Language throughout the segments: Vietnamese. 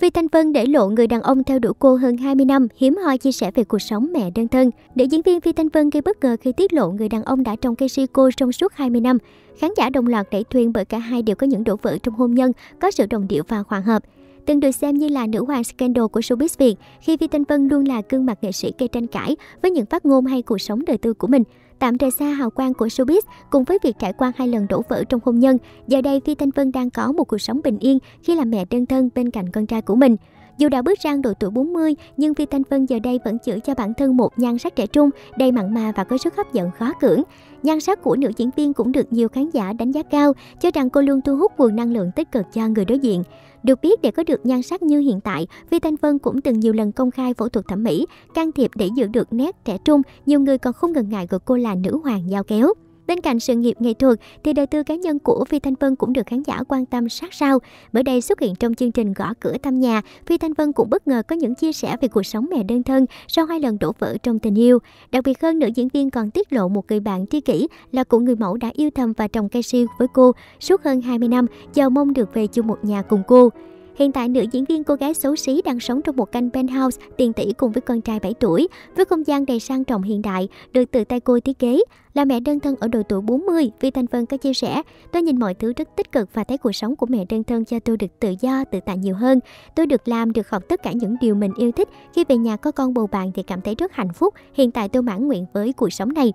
Vi Thanh Vân để lộ người đàn ông theo đuổi cô hơn 20 năm, hiếm hoi chia sẻ về cuộc sống mẹ đơn thân. Nữ diễn viên Vi Thanh Vân gây bất ngờ khi tiết lộ người đàn ông đã trong cây si cô trong suốt 20 năm. Khán giả đồng loạt đẩy thuyền bởi cả hai đều có những đổ vỡ trong hôn nhân, có sự đồng điệu và hòa hợp từng được xem như là nữ hoàng scandal của showbiz Việt khi Vi Thanh Vân luôn là gương mặt nghệ sĩ gây tranh cãi với những phát ngôn hay cuộc sống đời tư của mình. Tạm rời xa hào quang của showbiz cùng với việc trải qua hai lần đổ vỡ trong hôn nhân, giờ đây Phi Thanh Vân đang có một cuộc sống bình yên khi là mẹ đơn thân bên cạnh con trai của mình. Dù đã bước sang độ tuổi 40, nhưng Vi Thanh Vân giờ đây vẫn giữ cho bản thân một nhan sắc trẻ trung, đầy mặn mà và có sức hấp dẫn khó cưỡng. Nhan sắc của nữ diễn viên cũng được nhiều khán giả đánh giá cao, cho rằng cô luôn thu hút nguồn năng lượng tích cực cho người đối diện. Được biết để có được nhan sắc như hiện tại, Vi Thanh Vân cũng từng nhiều lần công khai phẫu thuật thẩm mỹ, can thiệp để giữ được nét trẻ trung, nhiều người còn không ngần ngại gọi cô là nữ hoàng giao kéo. Bên cạnh sự nghiệp nghệ thuật thì đời tư cá nhân của Vi Thanh Vân cũng được khán giả quan tâm sát sao. Mới đây xuất hiện trong chương trình Gõ cửa thăm nhà, Vi Thanh Vân cũng bất ngờ có những chia sẻ về cuộc sống mẹ đơn thân sau hai lần đổ vỡ trong tình yêu. Đặc biệt hơn, nữ diễn viên còn tiết lộ một người bạn tri kỷ là của người mẫu đã yêu thầm và trồng cây siêu với cô suốt hơn 20 năm, chờ mong được về chung một nhà cùng cô. Hiện tại, nữ diễn viên cô gái xấu xí đang sống trong một căn penthouse tiền tỷ cùng với con trai 7 tuổi, với không gian đầy sang trọng hiện đại, được tự tay cô thiết kế. Là mẹ đơn thân ở độ tuổi 40, vì thành Vân có chia sẻ, tôi nhìn mọi thứ rất tích cực và thấy cuộc sống của mẹ đơn thân cho tôi được tự do, tự tại nhiều hơn. Tôi được làm, được học tất cả những điều mình yêu thích. Khi về nhà có con bầu bạn thì cảm thấy rất hạnh phúc. Hiện tại tôi mãn nguyện với cuộc sống này.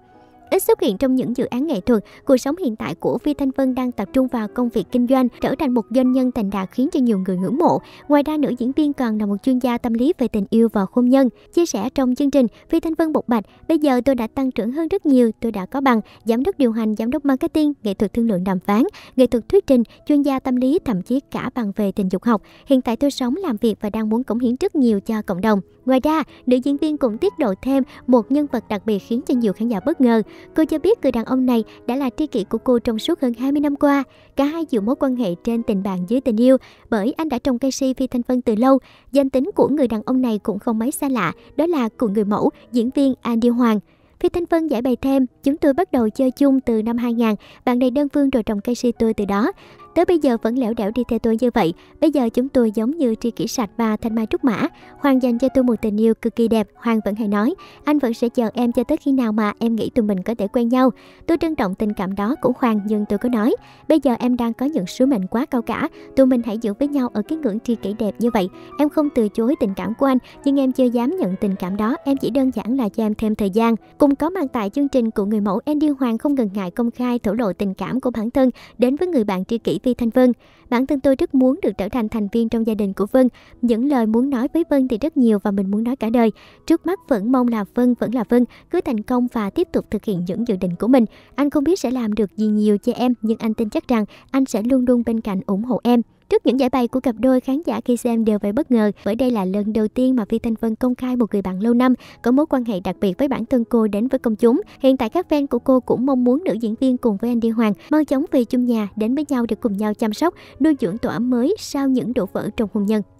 Ít xuất hiện trong những dự án nghệ thuật, cuộc sống hiện tại của Vi Thanh Vân đang tập trung vào công việc kinh doanh, trở thành một doanh nhân thành đạt khiến cho nhiều người ngưỡng mộ. Ngoài ra, nữ diễn viên còn là một chuyên gia tâm lý về tình yêu và hôn nhân. Chia sẻ trong chương trình, Vi Thanh Vân bộc bạch, bây giờ tôi đã tăng trưởng hơn rất nhiều, tôi đã có bằng giám đốc điều hành, giám đốc marketing, nghệ thuật thương lượng đàm phán, nghệ thuật thuyết trình, chuyên gia tâm lý, thậm chí cả bằng về tình dục học. Hiện tại tôi sống, làm việc và đang muốn cống hiến rất nhiều cho cộng đồng. Ngoài ra, nữ diễn viên cũng tiết lộ thêm một nhân vật đặc biệt khiến cho nhiều khán giả bất ngờ. Cô cho biết người đàn ông này đã là tri kỷ của cô trong suốt hơn 20 năm qua. Cả hai dự mối quan hệ trên tình bạn dưới tình yêu bởi anh đã trồng cây si Phi Thanh Vân từ lâu. Danh tính của người đàn ông này cũng không mấy xa lạ, đó là cụ người mẫu, diễn viên Andy Hoàng. Phi Thanh Vân giải bày thêm, chúng tôi bắt đầu chơi chung từ năm 2000, bạn này đơn phương rồi trồng cây si tôi từ đó. Tới bây giờ vẫn lẻo đẻo đi theo tôi như vậy, bây giờ chúng tôi giống như tri kỷ sạch và thanh mai trúc mã. Hoàng dành cho tôi một tình yêu cực kỳ đẹp, Hoàng vẫn hay nói. Anh vẫn sẽ chờ em cho tới khi nào mà em nghĩ tụi mình có thể quen nhau. Tôi trân trọng tình cảm đó của Hoàng nhưng tôi có nói, bây giờ em đang có những sứ mệnh quá cao cả, tụi mình hãy giữ với nhau ở cái ngưỡng tri kỷ đẹp như vậy. Em không từ chối tình cảm của anh nhưng em chưa dám nhận tình cảm đó, em chỉ đơn giản là cho em thêm thời gian. Cùng có mang tại chương trình của người mẫu Andy Hoàng không ngần ngại công khai thổ lộ tình cảm của bản thân đến với người bạn tri kỷ Vi Thanh Vân. Bản thân tôi rất muốn được trở thành thành viên trong gia đình của Vân. Những lời muốn nói với Vân thì rất nhiều và mình muốn nói cả đời. Trước mắt vẫn mong là Vân vẫn là Vân, cứ thành công và tiếp tục thực hiện những dự định của mình. Anh không biết sẽ làm được gì nhiều cho em, nhưng anh tin chắc rằng anh sẽ luôn luôn bên cạnh ủng hộ em. Trước những giải bày của cặp đôi, khán giả khi xem đều phải bất ngờ bởi đây là lần đầu tiên mà Phi Thanh Vân công khai một người bạn lâu năm có mối quan hệ đặc biệt với bản thân cô đến với công chúng. Hiện tại các fan của cô cũng mong muốn nữ diễn viên cùng với Andy Hoàng mau chóng về chung nhà đến với nhau để cùng nhau chăm sóc, nuôi dưỡng tổ ấm mới sau những đổ vỡ trong hôn nhân.